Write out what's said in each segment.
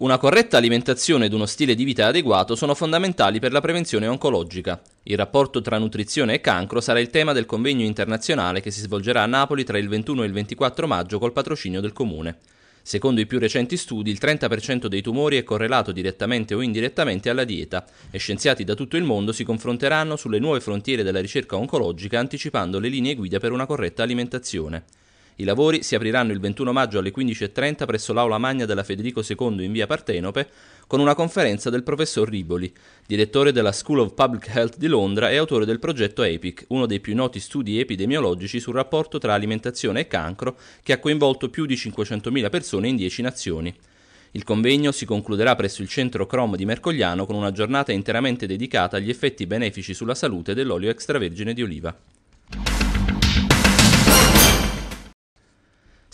Una corretta alimentazione ed uno stile di vita adeguato sono fondamentali per la prevenzione oncologica. Il rapporto tra nutrizione e cancro sarà il tema del convegno internazionale che si svolgerà a Napoli tra il 21 e il 24 maggio col patrocinio del Comune. Secondo i più recenti studi, il 30% dei tumori è correlato direttamente o indirettamente alla dieta e scienziati da tutto il mondo si confronteranno sulle nuove frontiere della ricerca oncologica anticipando le linee guida per una corretta alimentazione. I lavori si apriranno il 21 maggio alle 15.30 presso l'Aula Magna della Federico II in via Partenope con una conferenza del professor Riboli, direttore della School of Public Health di Londra e autore del progetto EPIC, uno dei più noti studi epidemiologici sul rapporto tra alimentazione e cancro che ha coinvolto più di 500.000 persone in 10 nazioni. Il convegno si concluderà presso il centro Crom di Mercogliano con una giornata interamente dedicata agli effetti benefici sulla salute dell'olio extravergine di oliva.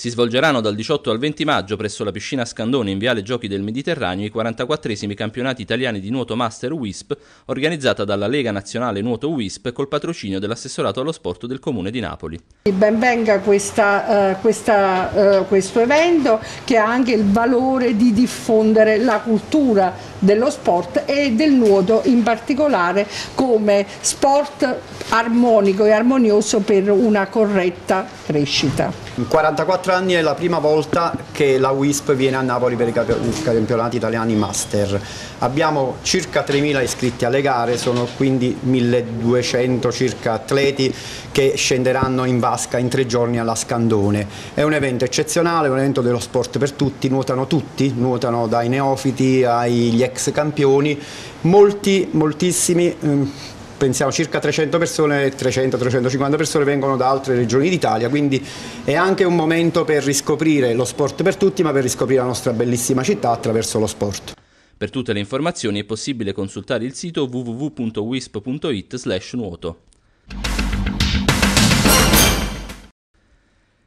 Si svolgeranno dal 18 al 20 maggio presso la piscina Scandone in Viale Giochi del Mediterraneo i 44 campionati italiani di nuoto Master WISP organizzata dalla Lega Nazionale Nuoto WISP col patrocinio dell'assessorato allo sport del Comune di Napoli. Benvenga questa, uh, questa, uh, questo evento che ha anche il valore di diffondere la cultura dello sport e del nuoto in particolare come sport armonico e armonioso per una corretta crescita. In 44 anni è la prima volta che la WISP viene a Napoli per i campionati italiani master. Abbiamo circa 3.000 iscritti alle gare, sono quindi 1.200 circa atleti che scenderanno in vasca in tre giorni alla Scandone. È un evento eccezionale, un evento dello sport per tutti, nuotano tutti, nuotano dai neofiti agli ex ex campioni, molti, moltissimi, ehm, pensiamo circa 300 persone, 300-350 persone vengono da altre regioni d'Italia, quindi è anche un momento per riscoprire lo sport per tutti, ma per riscoprire la nostra bellissima città attraverso lo sport. Per tutte le informazioni è possibile consultare il sito www.wisp.it slash nuoto.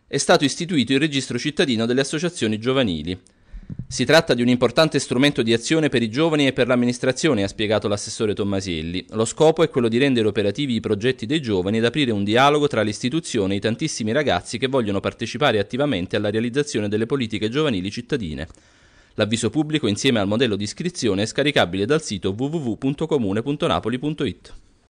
È stato istituito il registro cittadino delle associazioni giovanili. Si tratta di un importante strumento di azione per i giovani e per l'amministrazione, ha spiegato l'assessore Tommasielli. Lo scopo è quello di rendere operativi i progetti dei giovani ed aprire un dialogo tra l'istituzione e i tantissimi ragazzi che vogliono partecipare attivamente alla realizzazione delle politiche giovanili cittadine. L'avviso pubblico insieme al modello di iscrizione è scaricabile dal sito www.comune.napoli.it.